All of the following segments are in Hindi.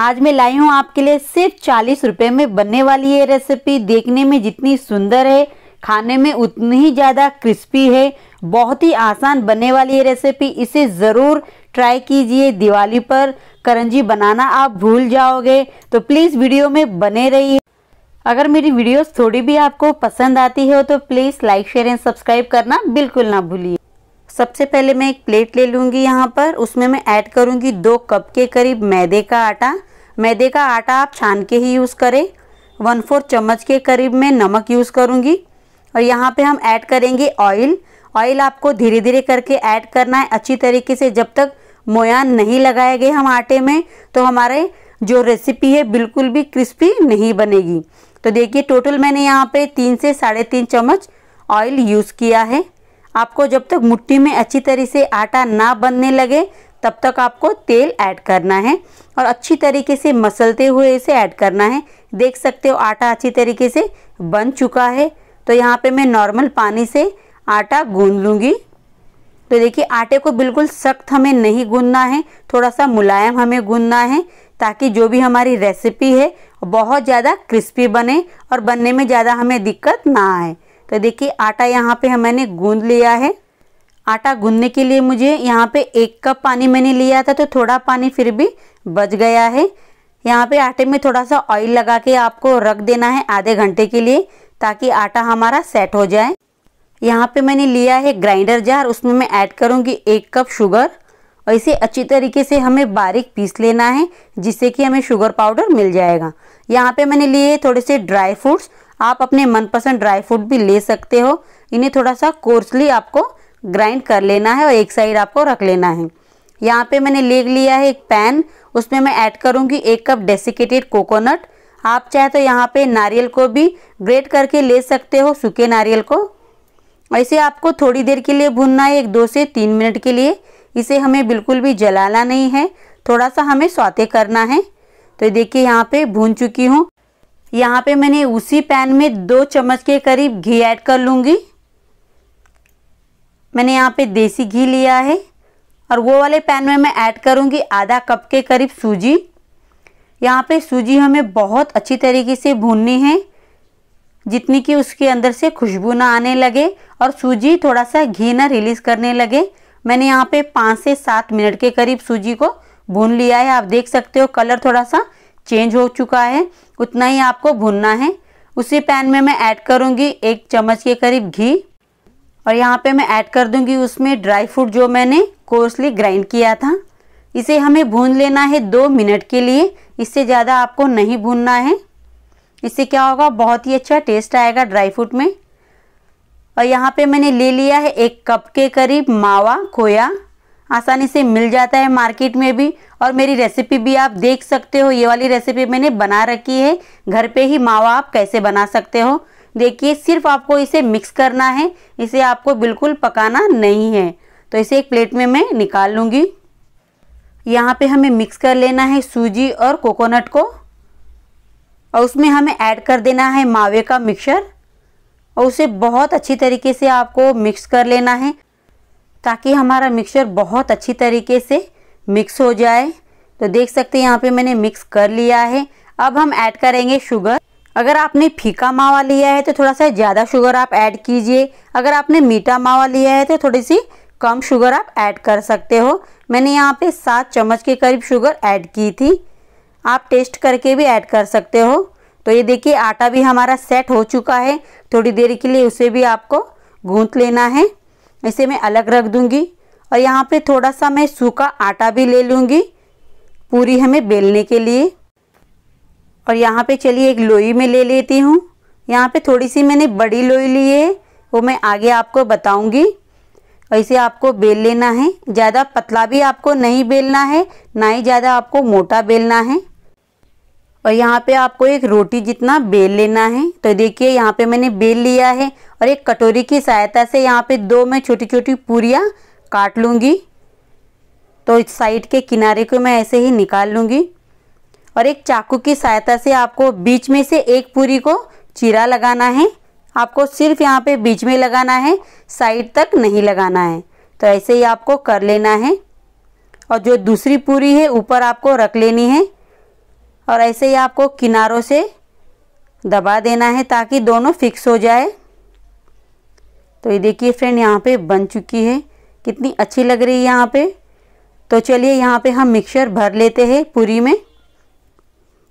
आज मैं लाई हूँ आपके लिए सिर्फ चालीस रुपये में बनने वाली ये रेसिपी देखने में जितनी सुंदर है खाने में उतनी ही ज़्यादा क्रिस्पी है बहुत ही आसान बनने वाली ये रेसिपी इसे ज़रूर ट्राई कीजिए दिवाली पर करंजी बनाना आप भूल जाओगे तो प्लीज़ वीडियो में बने रहिए अगर मेरी वीडियोस थोड़ी भी आपको पसंद आती हो तो please like share and subscribe करना बिल्कुल ना भूलिए सबसे पहले मैं एक प्लेट ले लूँगी यहाँ पर उसमें मैं ऐड करूँगी दो कप के करीब मैदे का आटा मैदे का आटा आप छान के ही यूज़ करें वन फोर चम्मच के करीब मैं नमक यूज़ करूँगी और यहाँ पे हम ऐड करेंगे ऑयल ऑयल आपको धीरे धीरे करके ऐड करना है अच्छी तरीके से जब तक मोयान नहीं लगाए गए हम आटे में तो हमारे जो रेसिपी है बिल्कुल भी क्रिस्पी नहीं बनेगी तो देखिए टोटल मैंने यहाँ पे तीन से साढ़े तीन चम्मच ऑयल यूज़ किया है आपको जब तक मुट्ठी में अच्छी तरह से आटा ना बनने लगे तब तक आपको तेल ऐड करना है और अच्छी तरीके से मसलते हुए इसे ऐड करना है देख सकते हो आटा अच्छी तरीके से बन चुका है तो यहाँ पे मैं नॉर्मल पानी से आटा गूंद लूँगी तो देखिए आटे को बिल्कुल सख्त हमें नहीं गूंदना है थोड़ा सा मुलायम हमें गूंदना है ताकि जो भी हमारी रेसिपी है बहुत ज़्यादा क्रिस्पी बने और बनने में ज़्यादा हमें दिक्कत ना आए तो देखिए आटा यहाँ पे हमने गूंद लिया है आटा गूंदने के लिए मुझे यहाँ पे एक कप पानी मैंने लिया था तो थोड़ा पानी फिर भी बच गया है यहाँ पे आटे में थोड़ा सा ऑयल लगा के आपको रख देना है आधे घंटे के लिए ताकि आटा हमारा सेट हो जाए यहाँ पे मैंने लिया है ग्राइंडर जार उसमें मैं ऐड करूँगी एक कप शुगर और इसे अच्छी तरीके से हमें बारीक पीस लेना है जिससे कि हमें शुगर पाउडर मिल जाएगा यहाँ पे मैंने लिए थोड़े से ड्राई फ्रूट्स आप अपने मनपसंद ड्राई फ्रूट भी ले सकते हो इन्हें थोड़ा सा कोर्सली आपको ग्राइंड कर लेना है और एक साइड आपको रख लेना है यहाँ पे मैंने ले लिया है एक पैन उसमें मैं ऐड करूँगी एक कप डेसिकेटेड कोकोनट आप चाहे तो यहाँ पे नारियल को भी ग्रेट करके ले सकते हो सूखे नारियल को ऐसे आपको थोड़ी देर के लिए भूनना है एक दो से तीन मिनट के लिए इसे हमें बिल्कुल भी जलाना नहीं है थोड़ा सा हमें स्वाते करना है तो देखिए यहाँ पे भून चुकी हूँ यहाँ पे मैंने उसी पैन में दो चम्मच के करीब घी ऐड कर लूँगी मैंने यहाँ पे देसी घी लिया है और वो वाले पैन में मैं ऐड करूँगी आधा कप के करीब सूजी यहाँ पे सूजी हमें बहुत अच्छी तरीके से भूननी है जितनी कि उसके अंदर से खुशबू ना आने लगे और सूजी थोड़ा सा घी ना रिलीज़ करने लगे मैंने यहाँ पे पाँच से सात मिनट के करीब सूजी को भून लिया है आप देख सकते हो कलर थोड़ा सा चेंज हो चुका है उतना ही आपको भूनना है उसी पैन में मैं ऐड करूँगी एक चम्मच के करीब घी और यहाँ पे मैं ऐड कर दूंगी उसमें ड्राई फ्रूट जो मैंने कोर्सली ग्राइंड किया था इसे हमें भून लेना है दो मिनट के लिए इससे ज़्यादा आपको नहीं भूनना है इससे क्या होगा बहुत ही अच्छा टेस्ट आएगा ड्राई फ्रूट में और यहाँ पे मैंने ले लिया है एक कप के करीब मावा खोया आसानी से मिल जाता है मार्केट में भी और मेरी रेसिपी भी आप देख सकते हो ये वाली रेसिपी मैंने बना रखी है घर पे ही मावा आप कैसे बना सकते हो देखिए सिर्फ आपको इसे मिक्स करना है इसे आपको बिल्कुल पकाना नहीं है तो इसे एक प्लेट में मैं निकाल लूँगी यहाँ पे हमें मिक्स कर लेना है सूजी और कोकोनट को और उसमें हमें ऐड कर देना है मावे का मिक्सर और उसे बहुत अच्छी तरीके से आपको मिक्स कर लेना है ताकि हमारा मिक्सर बहुत अच्छी तरीके से मिक्स हो जाए तो देख सकते हैं यहाँ पे मैंने मिक्स कर लिया है अब हम ऐड करेंगे शुगर अगर आपने फीका मावा लिया है तो थोड़ा सा ज़्यादा शुगर आप ऐड कीजिए अगर आपने मीठा मावा लिया है तो थोड़ी सी कम शुगर आप ऐड कर सकते हो मैंने यहाँ पे सात चम्मच के करीब शुगर ऐड की थी आप टेस्ट करके भी ऐड कर सकते हो तो ये देखिए आटा भी हमारा सेट हो चुका है थोड़ी देर के लिए उसे भी आपको गूँथ लेना है इसे मैं अलग रख दूँगी और यहाँ पर थोड़ा सा मैं सूखा आटा भी ले लूँगी पूरी हमें बेलने के लिए और यहाँ पे चलिए एक लोई में ले लेती हूँ यहाँ पे थोड़ी सी मैंने बड़ी लोई ली है वो मैं आगे आपको बताऊँगी और इसे आपको बेल लेना है ज़्यादा पतला भी आपको नहीं बेलना है ना ही ज़्यादा आपको मोटा बेलना है और यहाँ पे आपको एक रोटी जितना बेल लेना है तो देखिए यहाँ पे मैंने बेल लिया है और एक कटोरी की सहायता से यहाँ पे दो मैं छोटी छोटी पूरियाँ काट लूँगी तो इस साइड के किनारे को मैं ऐसे ही निकाल लूँगी और एक चाकू की सहायता से आपको बीच में से एक पूरी को चीरा लगाना है आपको सिर्फ यहाँ पे बीच में लगाना है साइड तक नहीं लगाना है तो ऐसे ही आपको कर लेना है और जो दूसरी पूरी है ऊपर आपको रख लेनी है और ऐसे ही आपको किनारों से दबा देना है ताकि दोनों फिक्स हो जाए तो ये देखिए फ्रेंड यहाँ पे बन चुकी है कितनी अच्छी लग रही है यहाँ पे तो चलिए यहाँ पे हम मिक्सर भर लेते हैं पूरी में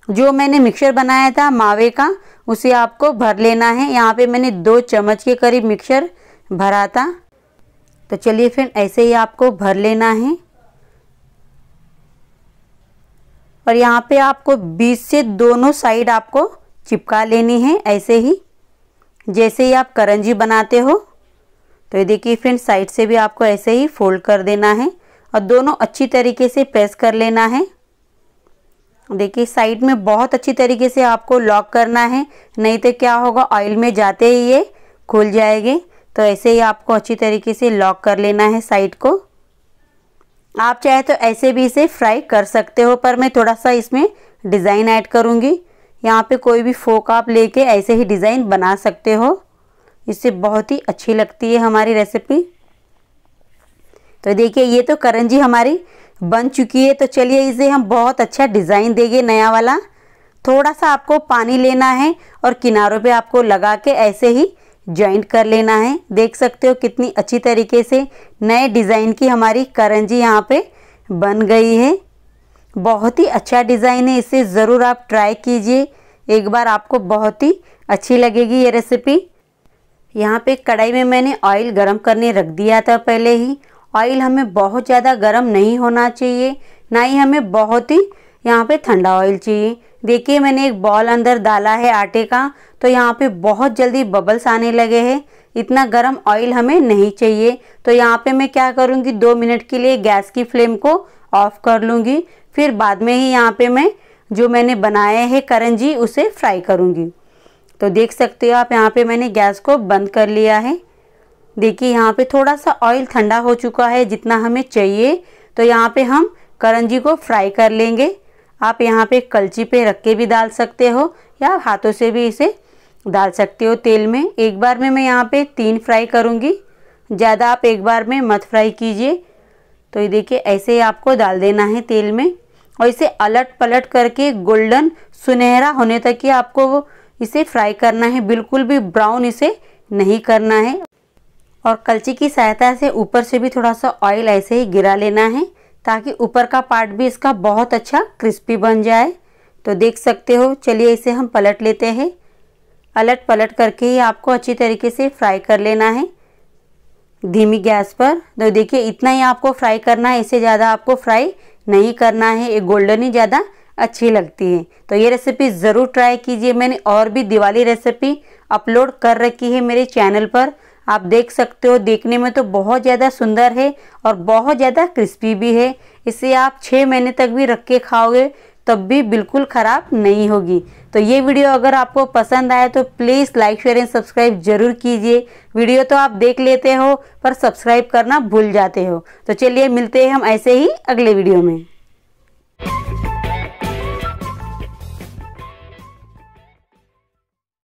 जो मैंने मिक्सर बनाया था मावे का उसे आपको भर लेना है यहाँ पे मैंने दो चम्मच के करीब मिक्सर भरा था तो चलिए फ्रेंड ऐसे ही आपको भर लेना है और यहाँ पे आपको बीच से दोनों साइड आपको चिपका लेनी है ऐसे ही जैसे ही आप करंजी बनाते हो तो ये देखिए फ्रेंड साइड से भी आपको ऐसे ही फोल्ड कर देना है और दोनों अच्छी तरीके से प्रेस कर लेना है देखिए साइड में बहुत अच्छी तरीके से आपको लॉक करना है नहीं तो क्या होगा ऑयल में जाते ही ये खुल जाएंगे तो ऐसे ही आपको अच्छी तरीके से लॉक कर लेना है साइड को आप चाहे तो ऐसे भी इसे फ्राई कर सकते हो पर मैं थोड़ा सा इसमें डिज़ाइन ऐड करूँगी यहाँ पे कोई भी फोक आप लेके ऐसे ही डिज़ाइन बना सकते हो इससे बहुत ही अच्छी लगती है हमारी रेसिपी तो देखिए ये तो करंजी हमारी बन चुकी है तो चलिए इसे हम बहुत अच्छा डिज़ाइन देंगे नया वाला थोड़ा सा आपको पानी लेना है और किनारों पे आपको लगा के ऐसे ही जॉइंट कर लेना है देख सकते हो कितनी अच्छी तरीके से नए डिज़ाइन की हमारी करंजी यहाँ पे बन गई है बहुत ही अच्छा डिज़ाइन है इसे ज़रूर आप ट्राई कीजिए एक बार आपको बहुत ही अच्छी लगेगी ये रेसिपी यहाँ पे कढ़ाई में मैंने ऑयल गरम करने रख दिया था पहले ही ऑयल हमें बहुत ज़्यादा गर्म नहीं होना चाहिए ना ही हमें बहुत ही यहाँ पे ठंडा ऑयल चाहिए देखिए मैंने एक बॉल अंदर डाला है आटे का तो यहाँ पे बहुत जल्दी बबल्स आने लगे हैं इतना गर्म ऑयल हमें नहीं चाहिए तो यहाँ पे मैं क्या करूँगी दो मिनट के लिए गैस की फ्लेम को ऑफ़ कर लूँगी फिर बाद में ही यहाँ पे मैं जो मैंने बनाया है करंजी उसे फ्राई करूँगी तो देख सकते हो आप यहाँ पे मैंने गैस को बंद कर लिया है देखिए यहाँ पे थोड़ा सा ऑयल ठंडा हो चुका है जितना हमें चाहिए तो यहाँ पे हम करंजी को फ्राई कर लेंगे आप यहाँ पे कलची पे रख के भी डाल सकते हो या हाथों से भी इसे डाल सकते हो तेल में एक बार में मैं यहाँ पे तीन फ्राई करूँगी ज़्यादा आप एक बार में मत फ्राई कीजिए तो ये देखिए ऐसे ही आपको डाल देना है तेल में और इसे अलट पलट करके गोल्डन सुनहरा होने तक ही आपको इसे फ्राई करना है बिल्कुल भी ब्राउन इसे नहीं करना है और कलची की सहायता से ऊपर से भी थोड़ा सा ऑयल ऐसे ही गिरा लेना है ताकि ऊपर का पार्ट भी इसका बहुत अच्छा क्रिस्पी बन जाए तो देख सकते हो चलिए इसे हम पलट लेते हैं पलट पलट करके ही आपको अच्छी तरीके से फ्राई कर लेना है धीमी गैस पर तो देखिए इतना ही आपको फ्राई करना है इसे ज़्यादा आपको फ्राई नहीं करना है ये गोल्डन ही ज़्यादा अच्छी लगती है तो ये रेसिपी ज़रूर ट्राई कीजिए मैंने और भी दिवाली रेसिपी अपलोड कर रखी है मेरे चैनल पर आप देख सकते हो देखने में तो बहुत ज़्यादा सुंदर है और बहुत ज़्यादा क्रिस्पी भी है इसे आप छः महीने तक भी रख के खाओगे तब भी बिल्कुल ख़राब नहीं होगी तो ये वीडियो अगर आपको पसंद आए तो please like share and subscribe ज़रूर कीजिए वीडियो तो आप देख लेते हो पर सब्सक्राइब करना भूल जाते हो तो चलिए मिलते हैं हम ऐसे ही अगले वीडियो में